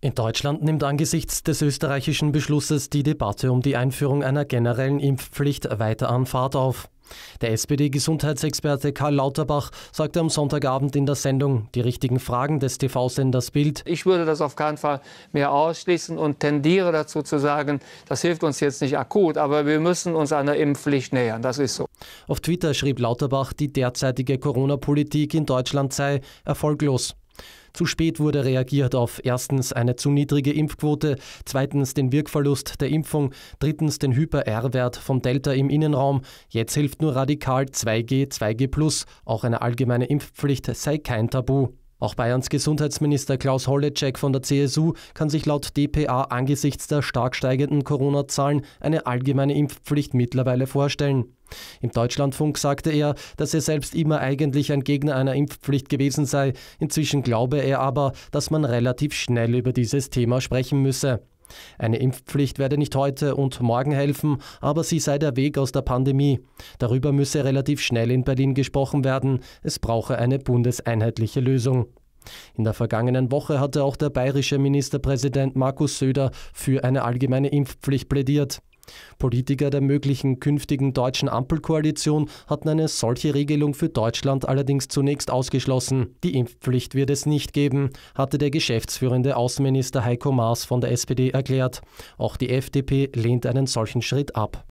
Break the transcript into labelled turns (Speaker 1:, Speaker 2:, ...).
Speaker 1: In Deutschland nimmt angesichts des österreichischen Beschlusses die Debatte um die Einführung einer generellen Impfpflicht weiter an Fahrt auf. Der SPD-Gesundheitsexperte Karl Lauterbach sagte am Sonntagabend in der Sendung die richtigen Fragen des TV-Senders Bild.
Speaker 2: Ich würde das auf keinen Fall mehr ausschließen und tendiere dazu zu sagen, das hilft uns jetzt nicht akut, aber wir müssen uns einer Impfpflicht nähern. Das ist so.
Speaker 1: Auf Twitter schrieb Lauterbach, die derzeitige Corona-Politik in Deutschland sei erfolglos. Zu spät wurde reagiert auf erstens eine zu niedrige Impfquote, zweitens den Wirkverlust der Impfung, drittens den Hyper-R-Wert vom Delta im Innenraum. Jetzt hilft nur radikal 2G, 2G+. Auch eine allgemeine Impfpflicht sei kein Tabu. Auch Bayerns Gesundheitsminister Klaus Hollecek von der CSU kann sich laut DPA angesichts der stark steigenden Corona-Zahlen eine allgemeine Impfpflicht mittlerweile vorstellen. Im Deutschlandfunk sagte er, dass er selbst immer eigentlich ein Gegner einer Impfpflicht gewesen sei. Inzwischen glaube er aber, dass man relativ schnell über dieses Thema sprechen müsse. Eine Impfpflicht werde nicht heute und morgen helfen, aber sie sei der Weg aus der Pandemie. Darüber müsse relativ schnell in Berlin gesprochen werden. Es brauche eine bundeseinheitliche Lösung. In der vergangenen Woche hatte auch der bayerische Ministerpräsident Markus Söder für eine allgemeine Impfpflicht plädiert. Politiker der möglichen künftigen deutschen Ampelkoalition hatten eine solche Regelung für Deutschland allerdings zunächst ausgeschlossen. Die Impfpflicht wird es nicht geben, hatte der geschäftsführende Außenminister Heiko Maas von der SPD erklärt. Auch die FDP lehnt einen solchen Schritt ab.